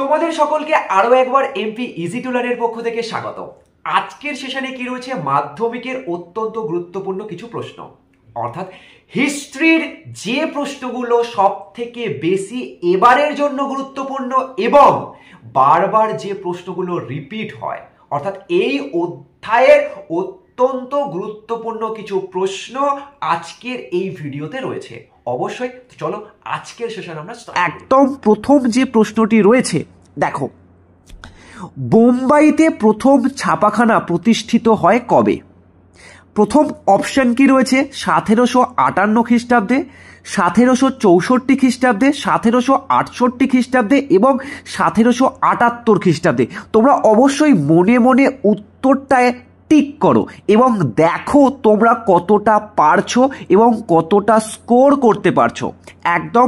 তোমাদের সকলকে আরও একবার এমপি ইজি টুলারের পক্ষ থেকে স্বাগত আজকের সেশনে কি রয়েছে মাধ্যমিকের অত্যন্ত গুরুত্বপূর্ণ কিছু প্রশ্ন অর্থাৎ হিস্ট্রির যে প্রশ্নগুলো সব থেকে বেশি এবারের জন্য গুরুত্বপূর্ণ এবং বারবার যে প্রশ্নগুলো রিপিট হয় অর্থাৎ এই অধ্যায়ের অত্যন্ত গুরুত্বপূর্ণ কিছু প্রশ্ন আজকের এই ভিডিওতে রয়েছে অবশ্যই চলো আজকের সেশন আমরা একদম প্রথম যে প্রশ্নটি রয়েছে দেখো বোম্বাইতে প্রথম ছাপাখানা প্রতিষ্ঠিত হয় কবে প্রথম অপশন কি রয়েছে সতেরোশো আটান্ন খ্রিস্টাব্দে সতেরোশো চৌষট্টি খ্রিস্টাব্দে সতেরোশো আটষট্টি খ্রিস্টাব্দে এবং সতেরোশো আটাত্তর খ্রিস্টাব্দে তোমরা অবশ্যই মনে মনে উত্তরটায় টিক করো এবং দেখো তোমরা কতটা পারছো এবং কতটা স্কোর করতে পারছো একদম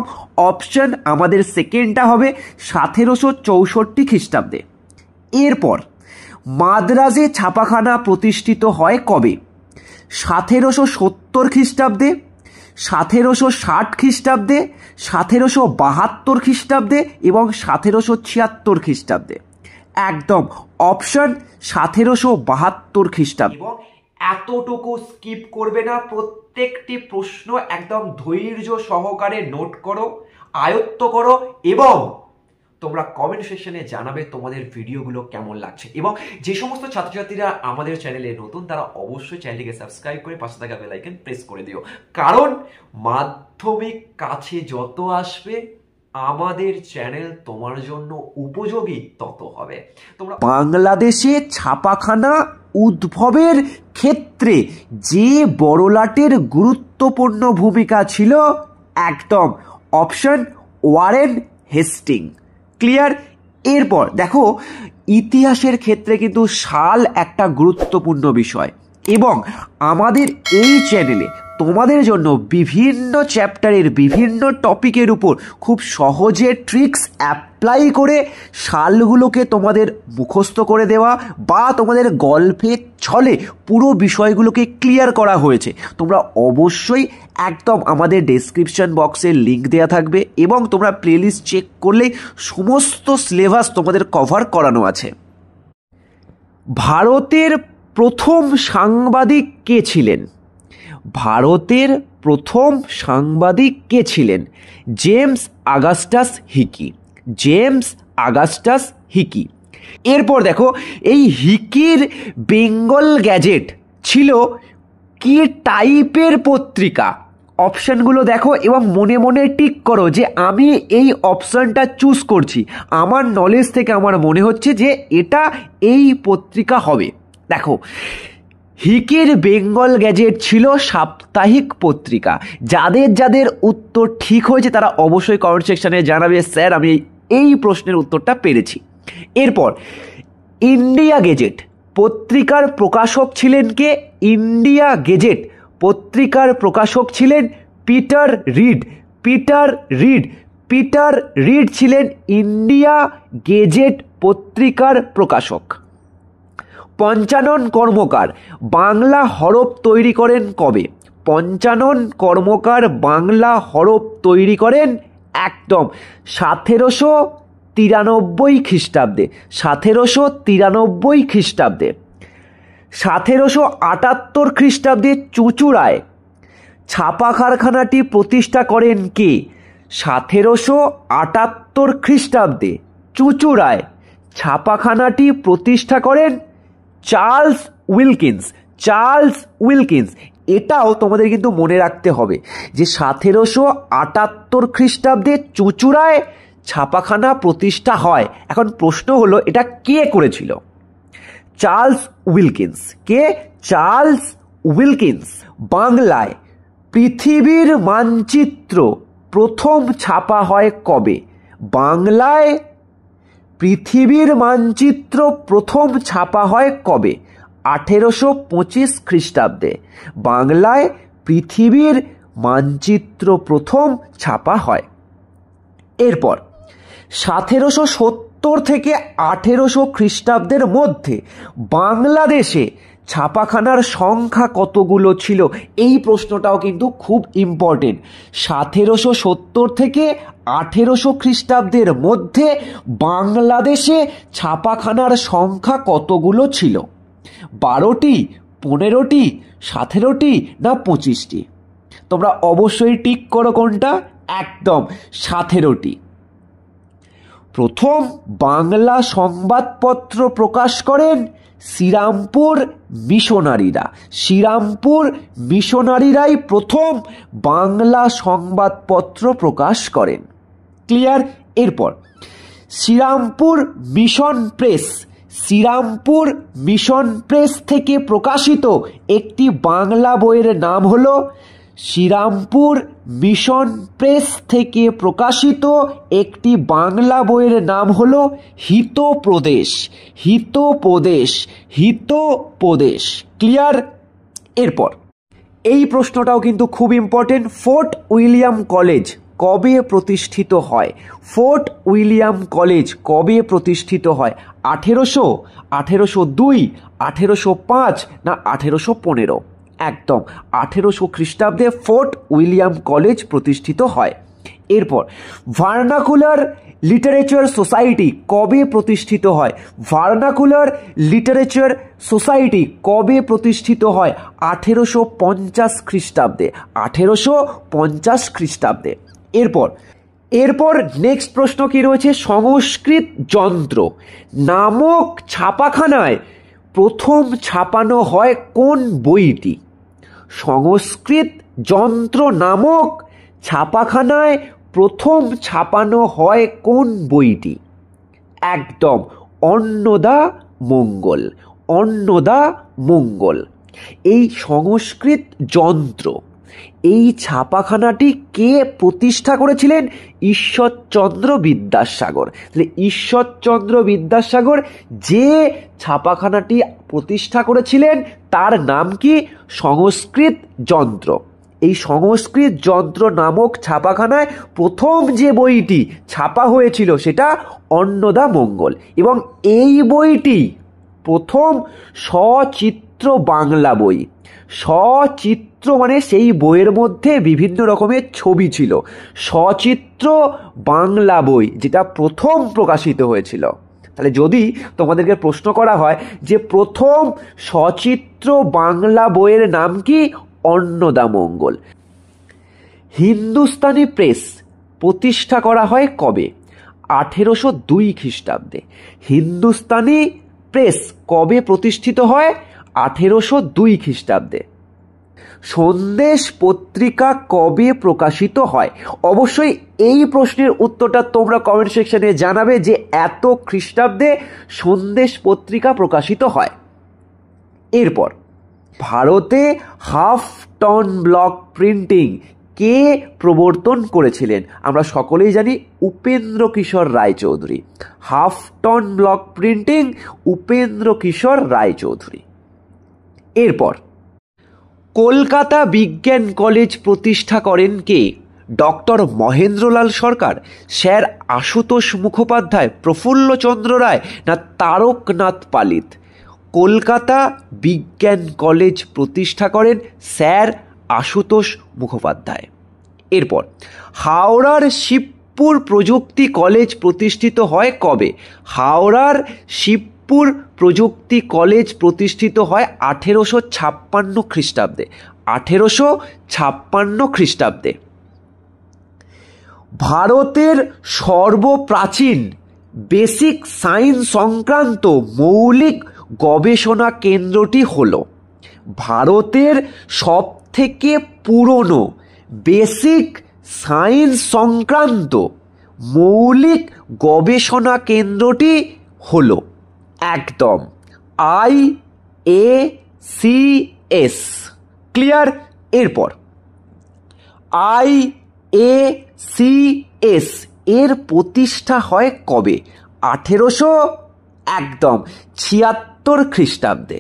অপশন আমাদের সেকেন্ডটা হবে সতেরোশো চৌষট্টি খ্রিস্টাব্দে এরপর মাদ্রাজে ছাপাখানা প্রতিষ্ঠিত হয় কবে সতেরোশো সত্তর খ্রিস্টাব্দে সতেরোশো ষাট খ্রিস্টাব্দে সতেরোশো বাহাত্তর খ্রিস্টাব্দে এবং সতেরোশো ছিয়াত্তর খ্রিস্টাব্দে একদম অপশন সতেরোশো বাহাত্তর খ্রিস্টাব্দ এবং এতটুকু স্কিপ করবে না প্রত্যেকটি প্রশ্ন একদম ধৈর্য সহকারে নোট করো আয়ত্ত করো এবং তোমরা কমেন্ট সেশনে জানাবে তোমাদের ভিডিওগুলো কেমন লাগছে এবং যে সমস্ত ছাত্রছাত্রীরা আমাদের চ্যানেলে নতুন তারা অবশ্যই চ্যানেলটিকে সাবস্ক্রাইব করে পাশে থাকা বেলাইকেন প্রেস করে দিও কারণ মাধ্যমিক কাছে যত আসবে আমাদের চ্যানেল তোমার জন্য উপযোগী তত হবে তোমরা বাংলাদেশে ছাপাখানা উদ্ভবের ক্ষেত্রে যে বড়লাটের গুরুত্বপূর্ণ ভূমিকা ছিল একদম অপশন ওয়ারেন হেস্টিং ক্লিয়ার এরপর দেখো ইতিহাসের ক্ষেত্রে কিন্তু সাল একটা গুরুত্বপূর্ণ বিষয় এবং আমাদের এই চ্যানেলে তোমাদের জন্য বিভিন্ন চ্যাপ্টারের বিভিন্ন টপিকের উপর খুব সহজে ট্রিক্স অ্যাপ্লাই করে সালগুলোকে তোমাদের মুখস্থ করে দেওয়া বা তোমাদের গল্পে ছলে পুরো বিষয়গুলোকে ক্লিয়ার করা হয়েছে তোমরা অবশ্যই একদম আমাদের ডেসক্রিপশন বক্সে লিঙ্ক দেওয়া থাকবে এবং তোমরা প্লেলিস্ট চেক করলেই সমস্ত সিলেবাস তোমাদের কভার করানো আছে ভারতের প্রথম সাংবাদিক কে ছিলেন ভারতের প্রথম সাংবাদিক কে ছিলেন James Augustus Hicky James Augustus Hicky এরপর দেখো এই হিকির বেঙ্গল গ্যাজেট ছিল কি টাইপের পত্রিকা অপশানগুলো দেখো এবং মনে মনে টিক করো যে আমি এই অপশানটা চুজ করছি আমার নলেজ থেকে আমার মনে হচ্ছে যে এটা এই পত্রিকা হবে দেখো হিকের বেঙ্গল গ্যাজেট ছিল সাপ্তাহিক পত্রিকা যাদের যাদের উত্তর ঠিক হয়েছে তারা অবশ্যই কমেন্ট সেকশানে জানাবে স্যার আমি এই প্রশ্নের উত্তরটা পেরেছি এরপর ইন্ডিয়া গেজেট পত্রিকার প্রকাশক ছিলেন কে ইন্ডিয়া গেজেট পত্রিকার প্রকাশক ছিলেন Peter Reed Peter Reed Peter Reed ছিলেন ইন্ডিয়া গেজেট পত্রিকার প্রকাশক পঞ্চানন কর্মকার বাংলা হরফ তৈরি করেন কবে পঞ্চানন কর্মকার বাংলা হরফ তৈরি করেন একদম সাতেরোশো তিরানব্বই খ্রিস্টাব্দে সাতেরোশো তিরানব্বই খ্রিস্টাব্দে সাতেরোশো আটাত্তর খ্রিস্টাব্দে চুঁচুড়ায় ছাপা কারখানাটি প্রতিষ্ঠা করেন কে সাতেরোশো আটাত্তর খ্রিস্টাব্দে চুঁচুড়ায় ছাপাখানাটি প্রতিষ্ঠা করেন চার্লস উইলকিন্স চার্লস উইলকিন্স এটাও তোমাদের কিন্তু মনে রাখতে হবে যে সতেরোশো আটাত্তর খ্রিস্টাব্দে চুচুড়ায় ছাপাখানা প্রতিষ্ঠা হয় এখন প্রশ্ন হলো এটা কে করেছিল চার্লস উইলকিন্স কে চার্লস উইলকিন্স বাংলায় পৃথিবীর মানচিত্র প্রথম ছাপা হয় কবে বাংলায় পৃথিবীর মানচিত্র প্রথম ছাপা হয় কবে আঠেরোশো পঁচিশ খ্রিস্টাব্দে বাংলায় পৃথিবীর মানচিত্র প্রথম ছাপা হয় এরপর সতেরোশো সত্তর থেকে আঠেরোশো খ্রিস্টাব্দের মধ্যে বাংলাদেশে ছাপাখানার সংখ্যা কতগুলো ছিল এই প্রশ্নটাও কিন্তু খুব ইম্পর্টেন্ট সতেরোশো সত্তর থেকে আঠেরোশো খ্রিস্টাব্দের মধ্যে বাংলাদেশে ছাপাখানার সংখ্যা কতগুলো ছিল বারোটি পনেরোটি সতেরোটি না পঁচিশটি তোমরা অবশ্যই টিক করো কোনটা একদম সতেরোটি প্রথম বাংলা সংবাদপত্র প্রকাশ করেন শ্রীরামপুর মিশনারিরা শ্রীরামপুর মিশনারিরাই প্রথম বাংলা সংবাদপত্র প্রকাশ করেন ক্লিয়ার এরপর Serampore mission press Serampore mission press থেকে প্রকাশিত একটি বাংলা বইয়ের নাম হল শ্রীরামপুর মিশন প্রেস থেকে প্রকাশিত একটি বাংলা বইয়ের নাম হল হিতপ্রদেশ হিতপ্রদেশ হিতপ্রদেশ ক্লিয়ার এরপর এই প্রশ্নটাও কিন্তু খুব ইম্পর্টেন্ট ফোর্ট উইলিয়াম কলেজ কবে প্রতিষ্ঠিত হয় ফোর্ট উইলিয়াম কলেজ কবে প্রতিষ্ঠিত হয় আঠেরোশো আঠেরোশো দুই আঠেরোশো পাঁচ না আঠেরোশো পনেরো একদম আঠেরোশো খ্রিস্টাব্দে ফোর্ট উইলিয়াম কলেজ প্রতিষ্ঠিত হয় এরপর ভার্নাকুলার লিটারেচার সোসাইটি কবে প্রতিষ্ঠিত হয় ভার্নাকুলার লিটারেচার সোসাইটি কবে প্রতিষ্ঠিত হয় আঠেরোশো পঞ্চাশ খ্রিস্টাব্দে আঠেরোশো পঞ্চাশ খ্রিস্টাব্দে এরপর এরপর নেক্সট প্রশ্ন কি রয়েছে সংস্কৃত যন্ত্র নামক ছাপাখানায় প্রথম ছাপানো হয় কোন বইটি সংস্কৃত যন্ত্র নামক ছাপাখানায় প্রথম ছাপানো হয় কোন বইটি একদম অন্নদা মঙ্গল অন্নদা মঙ্গল এই সংস্কৃত যন্ত্র এই ছাপাখানাটি কে প্রতিষ্ঠা করেছিলেন ঈশ্বরচন্দ্র বিদ্যাসাগর তাহলে ঈশ্বরচন্দ্র বিদ্যাসাগর যে ছাপাখানাটি প্রতিষ্ঠা করেছিলেন তার নাম কি সংস্কৃত যন্ত্র এই সংস্কৃত যন্ত্র নামক ছাপাখানায় প্রথম যে বইটি ছাপা হয়েছিল সেটা অন্নদা মঙ্গল এবং এই বইটি প্রথম সচিত্র চিত্র বাংলা বই সচিত্র মানে সেই বইয়ের মধ্যে বিভিন্ন রকমের ছবি ছিল সচিত্র বাংলা বই যেটা প্রথম প্রকাশিত হয়েছিল তাহলে যদি তোমাদেরকে প্রশ্ন করা হয় যে প্রথম সচিত্র বাংলা বইয়ের নাম কি অন্নদামঙ্গল হিন্দুস্তানি প্রেস প্রতিষ্ঠা করা হয় কবে আঠেরোশো দুই খ্রিস্টাব্দে হিন্দুস্তানি প্রেস কবে প্রতিষ্ঠিত হয় আঠেরোশো দুই খ্রিস্টাব্দে সন্দেশ পত্রিকা কবে প্রকাশিত হয় অবশ্যই এই প্রশ্নের উত্তরটা তোমরা কমেন্ট সেকশনে জানাবে যে এত খ্রিস্টাব্দে সন্দেশ পত্রিকা প্রকাশিত হয় এরপর ভারতে হাফ টন ব্লক প্রিন্টিং কে প্রবর্তন করেছিলেন আমরা সকলেই জানি Upendra Kishore Raychaudhuri half tone block printing Upendra Kishore Raychaudhuri এরপর কলকাতা বিজ্ঞান কলেজ প্রতিষ্ঠা করেন কে ডক্টর মহেন্দ্রলাল সরকার স্যার আশুতোষ মুখোপাধ্যায় প্রফুল্লচন্দ্র রায় না তারকনাথ পালিত কলকাতা বিজ্ঞান কলেজ প্রতিষ্ঠা করেন স্যার আশুতোষ মুখোপাধ্যায় এরপর হাওড়ার শিবপুর প্রযুক্তি কলেজ প্রতিষ্ঠিত হয় কবে হাওড়ার শিব নাগপুর প্রযুক্তি কলেজ প্রতিষ্ঠিত হয় আঠেরোশো ছাপ্পান্ন খ্রিস্টাব্দে আঠেরোশো ছাপ্পান্ন খ্রিস্টাব্দে ভারতের সর্বপ্রাচীন বেসিক সায়েন্স সংক্রান্ত মৌলিক গবেষণা কেন্দ্রটি হল ভারতের সব থেকে পুরনো বেসিক সায়েন্স সংক্রান্ত মৌলিক গবেষণা কেন্দ্রটি হলো একদম I A C S clear এরপর আই এ সি এস এর প্রতিষ্ঠা হয় কবে আঠেরোশো একদম ছিয়াত্তর খ্রিস্টাব্দে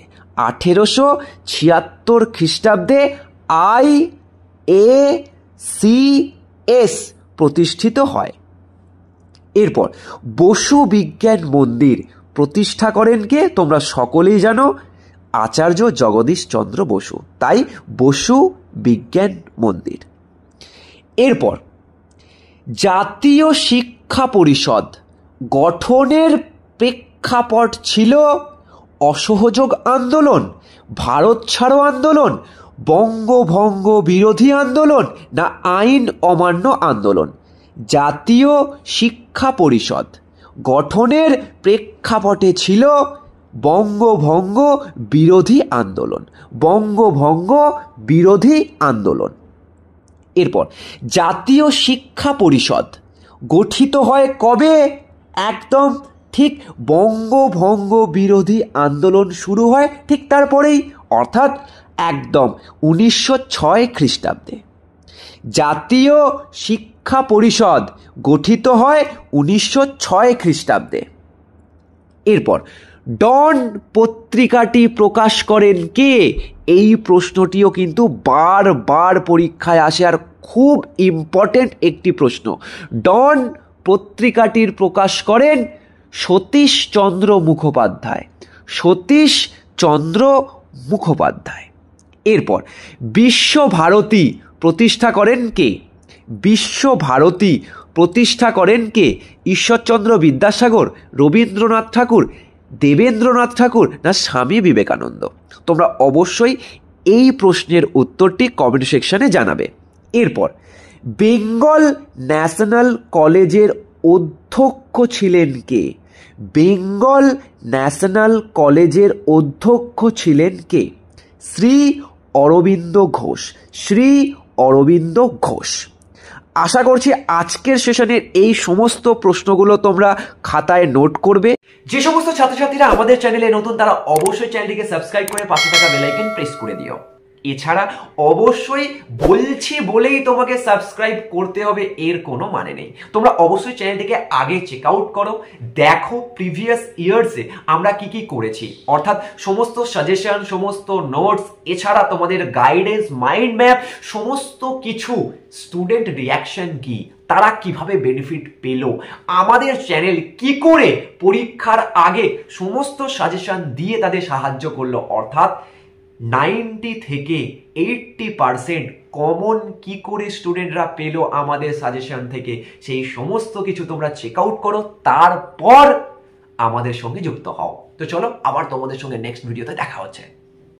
আঠেরোশো ছিয়াত্তর খ্রিস্টাব্দে আই এ সি এস প্রতিষ্ঠিত হয় এরপর বসু বিজ্ঞান মন্দির প্রতিষ্ঠা করেন কে তোমরা সকলেই জানো আচার্য জগদীশ চন্দ্র বসু তাই বসু বিজ্ঞান মন্দির এরপর জাতীয় শিক্ষা পরিষদ গঠনের প্রেক্ষাপট ছিল অসহযোগ আন্দোলন ভারত ছাড়ো আন্দোলন বঙ্গভঙ্গ বিরোধী আন্দোলন না আইন অমান্য আন্দোলন জাতীয় শিক্ষা পরিষদ গঠনের প্রেক্ষাপটে ছিল বঙ্গভঙ্গ বিরোধী আন্দোলন বঙ্গভঙ্গ বিরোধী আন্দোলন এরপর জাতীয় শিক্ষা পরিষদ গঠিত হয় কবে একদম ঠিক বঙ্গভঙ্গ বিরোধী আন্দোলন শুরু হয় ঠিক তারপরেই অর্থাৎ একদম উনিশশো ছয় খ্রিস্টাব্দে জাতীয় শিক্ষা শিক্ষা পরিষদ গঠিত হয় উনিশশো ছয় খ্রিস্টাব্দে এরপর ডন পত্রিকাটি প্রকাশ করেন কে এই প্রশ্নটিও কিন্তু বারবার পরীক্ষায় আসে আর খুব ইম্পর্টেন্ট একটি প্রশ্ন ডন পত্রিকাটির প্রকাশ করেন সতীশচন্দ্র মুখোপাধ্যায় সতীশচন্দ্র মুখোপাধ্যায় এরপর বিশ্বভারতী প্রতিষ্ঠা করেন কে বিশ্বভারতী প্রতিষ্ঠা করেন কে ঈশ্বরচন্দ্র বিদ্যাসাগর রবীন্দ্রনাথ ঠাকুর দেবেন্দ্রনাথ ঠাকুর না স্বামী বিবেকানন্দ তোমরা অবশ্যই এই প্রশ্নের উত্তরটি কমেন্ট সেকশানে জানাবে এরপর বেঙ্গল ন্যাশনাল কলেজের অধ্যক্ষ ছিলেন কে বেঙ্গল ন্যাশনাল কলেজের অধ্যক্ষ ছিলেন কে শ্রী অরবিন্দ ঘোষ শ্রী অরবিন্দ ঘোষ আশা করছি আজকের সেশনের এই সমস্ত প্রশ্নগুলো তোমরা খাতায় নোট করবে যে সমস্ত ছাত্রছাত্রীরা আমাদের চ্যানেলে নতুন তারা অবশ্যই চ্যানেলটিকে সাবস্ক্রাইব করে পাশে থাকা বেলাইকেন প্রেস করে দিও এছাড়া অবশ্যই বলছি বলেই তোমাকে সাবস্ক্রাইব করতে হবে এর কোনো মানে নেই তোমরা অবশ্যই চ্যানেলটিকে আগে চেক আউট করো দেখো প্রিভিয়াস ইয়ার্সে আমরা কি কি করেছি অর্থাৎ সমস্ত সাজেশন সমস্ত নোটস এছাড়া তোমাদের গাইডেন্স মাইন্ড ম্যাপ সমস্ত কিছু স্টুডেন্ট রিয়াকশন কি তারা কিভাবে বেনিফিট পেল আমাদের চ্যানেল কি করে পরীক্ষার আগে সমস্ত সাজেশন দিয়ে তাদের সাহায্য করলো অর্থাৎ নাইনটি থেকে এইটটি পারসেন্ট কমন কি করে স্টুডেন্টরা পেলো আমাদের সাজেশন থেকে সেই সমস্ত কিছু তোমরা চেক আউট করো তারপর আমাদের সঙ্গে যুক্ত হও তো চলো আবার তোমাদের সঙ্গে নেক্সট ভিডিওতে দেখা হচ্ছে